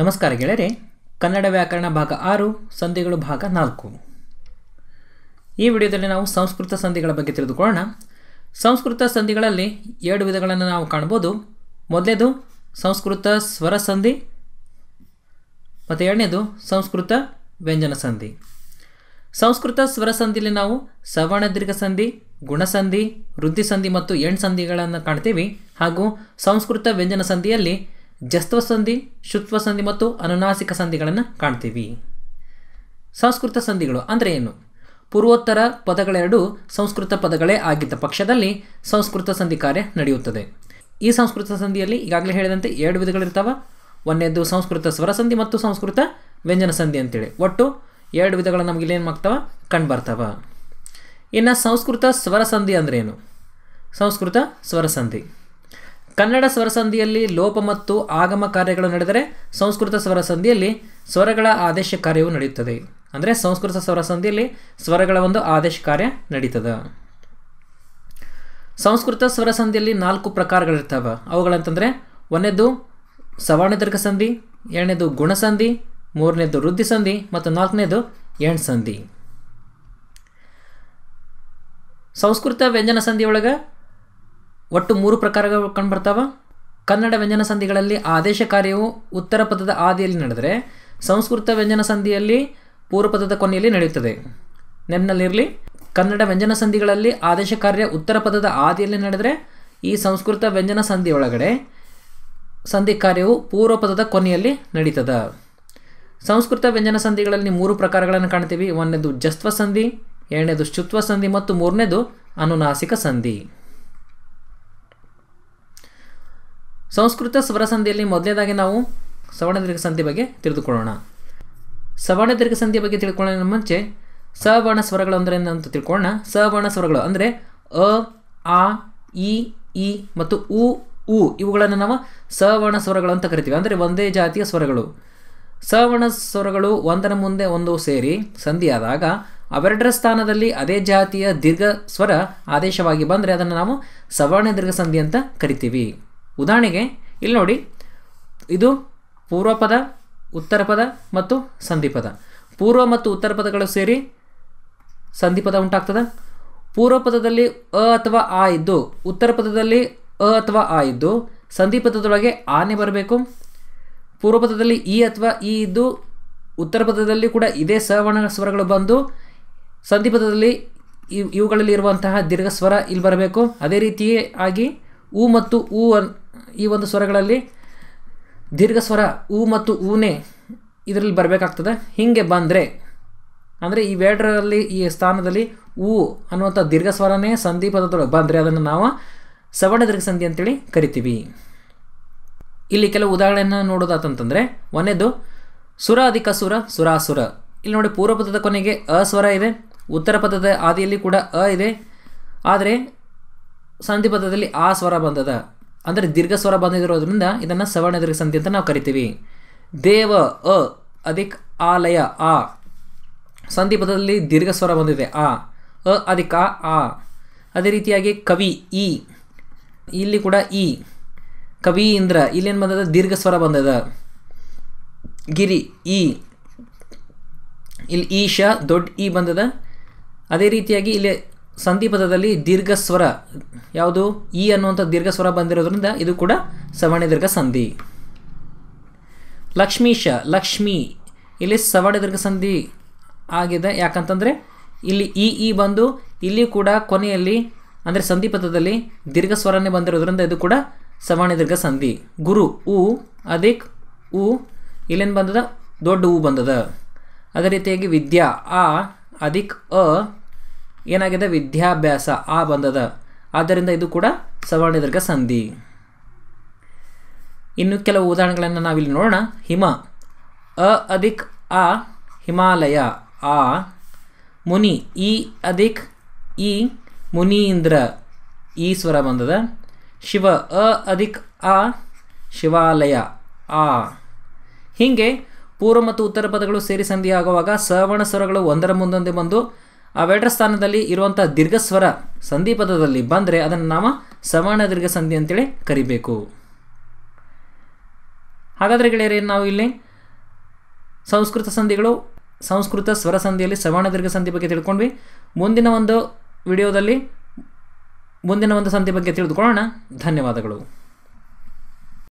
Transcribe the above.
ನಮಸ್ಕಾರ ಗೆಳೆಯರೆ ಕನ್ನಡ ವ್ಯಾಕರಣ ಭಾಗ ಆರು ಸಂಧಿಗಳು ಭಾಗ ನಾಲ್ಕು ಈ ವಿಡಿಯೋದಲ್ಲಿ ನಾವು ಸಂಸ್ಕೃತ ಸಂಧಿಗಳ ಬಗ್ಗೆ ತಿಳಿದುಕೊಳ್ಳೋಣ ಸಂಸ್ಕೃತ ಸಂಧಿಗಳಲ್ಲಿ ಎರಡು ವಿಧಗಳನ್ನು ನಾವು ಕಾಣ್ಬೋದು ಮೊದಲನೇದು ಸಂಸ್ಕೃತ ಸ್ವರ ಸಂಧಿ ಮತ್ತು ಎರಡನೇದು ಸಂಸ್ಕೃತ ವ್ಯಂಜನ ಸಂಧಿ ಸಂಸ್ಕೃತ ಸ್ವರ ಸಂಧಿಯಲ್ಲಿ ನಾವು ಸವರ್ಣ ದೀರ್ಘ ಸಂಧಿ ಗುಣಸಂಧಿ ವೃದ್ಧಿಸಂಧಿ ಮತ್ತು ಎಣ್ ಸಂಧಿಗಳನ್ನು ಕಾಣ್ತೀವಿ ಹಾಗೂ ಸಂಸ್ಕೃತ ವ್ಯಂಜನ ಸಂಧಿಯಲ್ಲಿ ಜಸ್ತ್ವ ಸಂಧಿ ಶುತ್ವ ಸಂಧಿ ಮತ್ತು ಅನುನಾಸಿಕ ಸಂಧಿಗಳನ್ನು ಕಾಣ್ತೀವಿ ಸಂಸ್ಕೃತ ಸಂಧಿಗಳು ಅಂದರೆ ಏನು ಪೂರ್ವೋತ್ತರ ಪದಗಳೆರಡು ಸಂಸ್ಕೃತ ಪದಗಳೇ ಆಗಿದ್ದ ಪಕ್ಷದಲ್ಲಿ ಸಂಸ್ಕೃತ ಸಂಧಿ ಕಾರ್ಯ ನಡೆಯುತ್ತದೆ ಈ ಸಂಸ್ಕೃತ ಸಂಧಿಯಲ್ಲಿ ಈಗಾಗಲೇ ಹೇಳಿದಂತೆ ಎರಡು ವಿಧಗಳಿರ್ತಾವೆ ಒಂದನೇದು ಸಂಸ್ಕೃತ ಸ್ವರ ಸಂಧಿ ಮತ್ತು ಸಂಸ್ಕೃತ ವ್ಯಂಜನ ಸಂಧಿ ಅಂತೇಳಿ ಒಟ್ಟು ಎರಡು ವಿಧಗಳು ನಮಗೆ ಏನು ಆಗ್ತಾವೆ ಕಂಡು ಬರ್ತಾವ ಇನ್ನು ಸಂಸ್ಕೃತ ಸ್ವರ ಸಂಧಿ ಅಂದ್ರೇನು ಸಂಸ್ಕೃತ ಸ್ವರ ಸಂಧಿ ಕನ್ನಡ ಸ್ವರಸಂಧಿಯಲ್ಲಿ ಲೋಪ ಮತ್ತು ಆಗಮ ಕಾರ್ಯಗಳು ನಡೆದರೆ ಸಂಸ್ಕೃತ ಸ್ವರಸಂಧಿಯಲ್ಲಿ ಸ್ವರಗಳ ಆದೇಶ ಕಾರ್ಯವು ನಡೆಯುತ್ತದೆ ಅಂದರೆ ಸಂಸ್ಕೃತ ಸ್ವರಸಂಧಿಯಲ್ಲಿ ಸ್ವರಗಳ ಒಂದು ಆದೇಶ ಕಾರ್ಯ ನಡೀತದೆ ಸಂಸ್ಕೃತ ಸ್ವರಸಂಧಿಯಲ್ಲಿ ನಾಲ್ಕು ಪ್ರಕಾರಗಳಿರ್ತವೆ ಅವುಗಳಂತಂದರೆ ಒಂದನೇದು ಸವರ್ಣತರ್ಕ ಸಂಧಿ ಎರಡನೇದು ಗುಣಸಂಧಿ ಮೂರನೇದು ವೃದ್ಧಿ ಸಂಧಿ ಮತ್ತು ನಾಲ್ಕನೇದು ಸಂಧಿ ಸಂಸ್ಕೃತ ವ್ಯಂಜನ ಸಂಧಿಯೊಳಗೆ ಒಟ್ಟು ಮೂರು ಪ್ರಕಾರಗಳು ಕಂಡುಬರ್ತಾವ ಕನ್ನಡ ವ್ಯಂಜನ ಸಂಧಿಗಳಲ್ಲಿ ಆದೇಶ ಕಾರ್ಯವು ಉತ್ತರ ಪದದ ಆದಿಯಲ್ಲಿ ನಡೆದರೆ ಸಂಸ್ಕೃತ ವ್ಯಂಜನ ಸಂಧಿಯಲ್ಲಿ ಪೂರ್ವ ಪದದ ಕೊನೆಯಲ್ಲಿ ನಡೆಯುತ್ತದೆ ನೆನ್ನಲ್ಲಿರಲಿ ಕನ್ನಡ ವ್ಯಂಜನ ಸಂಧಿಗಳಲ್ಲಿ ಆದೇಶ ಕಾರ್ಯ ಉತ್ತರ ಪದದ ಆದಿಯಲ್ಲಿ ನಡೆದರೆ ಈ ಸಂಸ್ಕೃತ ವ್ಯಂಜನ ಸಂಧಿಯೊಳಗಡೆ ಸಂಧಿ ಕಾರ್ಯವು ಪೂರ್ವ ಪದದ ಕೊನೆಯಲ್ಲಿ ನಡೀತದ ಸಂಸ್ಕೃತ ವ್ಯಂಜನ ಸಂಧಿಗಳಲ್ಲಿ ಮೂರು ಪ್ರಕಾರಗಳನ್ನು ಕಾಣ್ತೀವಿ ಒಂದನೇದು ಜಸ್ತ್ವ ಸಂಧಿ ಎರಡನೇದು ಶುತ್ವ ಸಂಧಿ ಮತ್ತು ಮೂರನೇದು ಅನುನಾಸಿಕ ಸಂಧಿ ಸಂಸ್ಕೃತ ಸ್ವರಸಂಧಿಯಲ್ಲಿ ಮೊದಲನೇದಾಗಿ ನಾವು ಸವರ್ಣ ದೀರ್ಘ ಸಂಧಿ ಬಗ್ಗೆ ತಿಳಿದುಕೊಳ್ಳೋಣ ಸವರ್ಣ ದೀರ್ಘ ಸಂಧಿಯ ಬಗ್ಗೆ ತಿಳ್ಕೊಳ್ಳೋಣ ಮುಂಚೆ ಸವರ್ಣ ಸ್ವರಗಳು ಅಂದರೆ ಅಂತ ತಿಳ್ಕೊಳ್ಳೋಣ ಸವರ್ಣ ಸ್ವರಗಳು ಅಂದರೆ ಅ ಆ ಇ ಇ ಮತ್ತು ಉ ಉ ಇವುಗಳನ್ನು ನಾವು ಸವರ್ಣ ಸ್ವರಗಳು ಅಂತ ಕರಿತೀವಿ ಅಂದರೆ ಒಂದೇ ಜಾತಿಯ ಸ್ವರಗಳು ಸವರ್ಣ ಸ್ವರಗಳು ಒಂದರ ಮುಂದೆ ಒಂದು ಸೇರಿ ಸಂಧಿಯಾದಾಗ ಅವೆರಡರ ಸ್ಥಾನದಲ್ಲಿ ಅದೇ ಜಾತಿಯ ದೀರ್ಘ ಸ್ವರ ಆದೇಶವಾಗಿ ಬಂದರೆ ಅದನ್ನು ನಾವು ಸವರ್ಣ ದೀರ್ಘ ಸಂಧಿ ಅಂತ ಕರಿತೀವಿ ಉದಾಹರಣೆಗೆ ಇಲ್ಲಿ ನೋಡಿ ಇದು ಪೂರ್ವ ಪದ ಉತ್ತರ ಪದ ಮತ್ತು ಸಂಧಿಪದ ಪೂರ್ವ ಮತ್ತು ಉತ್ತರ ಪದಗಳು ಸೇರಿ ಸಂಧಿಪದ ಉಂಟಾಗ್ತದೆ ಪೂರ್ವ ಪದದಲ್ಲಿ ಅ ಅಥವಾ ಆ ಇದ್ದು ಉತ್ತರ ಪದದಲ್ಲಿ ಅ ಅಥವಾ ಆ ಇದ್ದು ಸಂಧಿಪದದೊಳಗೆ ಆನೆ ಬರಬೇಕು ಪೂರ್ವ ಪದದಲ್ಲಿ ಇ ಅಥವಾ ಇ ಇದ್ದು ಉತ್ತರ ಪದದಲ್ಲಿ ಕೂಡ ಇದೇ ಸವರ್ಣ ಸ್ವರಗಳು ಬಂದು ಸಂಧಿಪದದಲ್ಲಿ ಇವುಗಳಲ್ಲಿ ಇರುವಂತಹ ದೀರ್ಘ ಸ್ವರ ಇಲ್ಲಿ ಬರಬೇಕು ಅದೇ ರೀತಿಯೇ ಆಗಿ ಉ ಮತ್ತು ಊ ಈ ಒಂದು ಸ್ವರಗಳಲ್ಲಿ ದೀರ್ಘ ಸ್ವರ ಊ ಮತ್ತು ಊನೆ ಇದರಲ್ಲಿ ಬರಬೇಕಾಗ್ತದೆ ಹೀಗೆ ಬಂದರೆ ಅಂದರೆ ಈ ಎರಡರಲ್ಲಿ ಈ ಸ್ಥಾನದಲ್ಲಿ ಊ ಅನ್ನುವಂಥ ದೀರ್ಘ ಸ್ವರನೇ ಸಂಧಿ ಪದದೊಳಗೆ ಬಂದರೆ ಅದನ್ನು ನಾವು ಸವರ್ಣ ದೀರ್ಘ ಸಂಧಿ ಅಂತೇಳಿ ಕರಿತೀವಿ ಇಲ್ಲಿ ಕೆಲವು ಉದಾಹರಣೆಯನ್ನು ನೋಡೋದಾತಂತಂದರೆ ಒಂದೇದು ಸುರ ಅಧಿಕ ಸುರ ಸುರಾಸುರ ಇಲ್ಲಿ ನೋಡಿ ಪೂರ್ವ ಪದದ ಕೊನೆಗೆ ಅ ಸ್ವರ ಇದೆ ಉತ್ತರ ಪದದ ಆದಿಯಲ್ಲಿ ಕೂಡ ಅ ಇದೆ ಆದರೆ ಸಂಧಿ ಪದದಲ್ಲಿ ಆ ಸ್ವರ ಬಂದದ ಅಂದರೆ ದೀರ್ಘ ಸ್ವರ ಬಂದಿರೋದ್ರಿಂದ ಇದನ್ನು ಸವರ್ಣ ದೀರ್ಘ ಸಂಧಿ ಅಂತ ನಾವು ಕರಿತೀವಿ ದೇವ ಅ ಅಧಿಕ್ ಆಲಯ ಆ ಸಂಧಿ ಪದದಲ್ಲಿ ದೀರ್ಘ ಸ್ವರ ಬಂದಿದೆ ಆ ಅ ಅಧಿಕ ಆ ಅದೇ ರೀತಿಯಾಗಿ ಕವಿ ಇ ಇಲ್ಲಿ ಕೂಡ ಇ ಕವಿ ಇಂದ್ರ ಇಲ್ಲೇನು ಬಂದದ ದೀರ್ಘ ಸ್ವರ ಬಂದದ ಗಿರಿ ಇ ಇಲ್ಲಿ ಈಶ ದೊಡ್ಡ ಇ ಬಂದದ ಅದೇ ರೀತಿಯಾಗಿ ಇಲ್ಲಿ ಸಂಧಿಪದದಲ್ಲಿ ದೀರ್ಘ ಸ್ವರ ಯಾವುದು ಇ ಅನ್ನುವಂಥ ದೀರ್ಘ ಸ್ವರ ಬಂದಿರೋದ್ರಿಂದ ಇದು ಕೂಡ ಸವರ್ಣ ದೀರ್ಘ ಸಂಧಿ ಲಕ್ಷ್ಮೀಶ ಲಕ್ಷ್ಮಿ ಇಲ್ಲಿ ಸವರ್ಣ ದೀರ್ಘ ಸಂಧಿ ಆಗಿದೆ ಯಾಕಂತಂದರೆ ಇಲ್ಲಿ ಇ ಇ ಬಂದು ಇಲ್ಲಿ ಕೂಡ ಕೊನೆಯಲ್ಲಿ ಅಂದರೆ ಸಂಧಿಪಥದಲ್ಲಿ ದೀರ್ಘ ಸ್ವರನೇ ಬಂದಿರೋದ್ರಿಂದ ಇದು ಕೂಡ ಸವರ್ಣ ದೀರ್ಘ ಸಂಧಿ ಗುರು ಉ ಅದಿಕ್ ಉ ಇಲ್ಲೇನು ಬಂದದ ದೊಡ್ಡ ಉ ಬಂದದ ಅದೇ ರೀತಿಯಾಗಿ ವಿದ್ಯಾ ಆ ಅದಿಕ್ ಅ ಏನಾಗಿದೆ ವಿದ್ಯಾಭ್ಯಾಸ ಆ ಬಂದದ ಆದ್ದರಿಂದ ಇದು ಕೂಡ ಸವರ್ಣ ದೀರ್ಘ ಸಂಧಿ ಇನ್ನು ಕೆಲವು ಉದಾಹರಣೆಗಳನ್ನು ನಾವಿಲ್ಲಿ ನೋಡೋಣ ಹಿಮ ಅ ಅಧಿಕ್ ಆ ಹಿಮಾಲಯ ಆ ಮುನಿ ಇ ಅಧಿಕ್ ಇ ಮುನೀಂದ್ರ ಈ ಸ್ವರ ಬಂದದ ಶಿವ ಅ ಅಧಿಕ್ ಆ ಶಿವಾಲಯ ಆ ಹೀಗೆ ಪೂರ್ವ ಮತ್ತು ಉತ್ತರ ಪದಗಳು ಸೇರಿ ಸಂಧಿಯಾಗುವಾಗ ಸವರ್ಣ ಸ್ವರಗಳು ಒಂದರ ಮುಂದೊಂದೇ ಬಂದು ಆ ವೆಟ್ರ ಸ್ಥಾನದಲ್ಲಿ ಇರುವಂಥ ದೀರ್ಘಸ್ವರ ಸಂಧಿಪದದಲ್ಲಿ ಬಂದರೆ ಅದನ್ನು ನಾವು ಸವರ್ಣ ದೀರ್ಘ ಸಂಧಿ ಅಂತೇಳಿ ಕರಿಬೇಕು ಹಾಗಾದರೆ ಗೆಳೆಯರೇ ನಾವು ಇಲ್ಲಿ ಸಂಸ್ಕೃತ ಸಂಧಿಗಳು ಸಂಸ್ಕೃತ ಸ್ವರ ಸಂಧಿಯಲ್ಲಿ ಸವರ್ಣ ದೀರ್ಘ ಸಂಧಿ ಬಗ್ಗೆ ತಿಳ್ಕೊಂಡ್ವಿ ಮುಂದಿನ ಒಂದು ವಿಡಿಯೋದಲ್ಲಿ ಮುಂದಿನ ಒಂದು ಸಂಧಿ ಬಗ್ಗೆ ತಿಳಿದುಕೊಳ್ಳೋಣ ಧನ್ಯವಾದಗಳು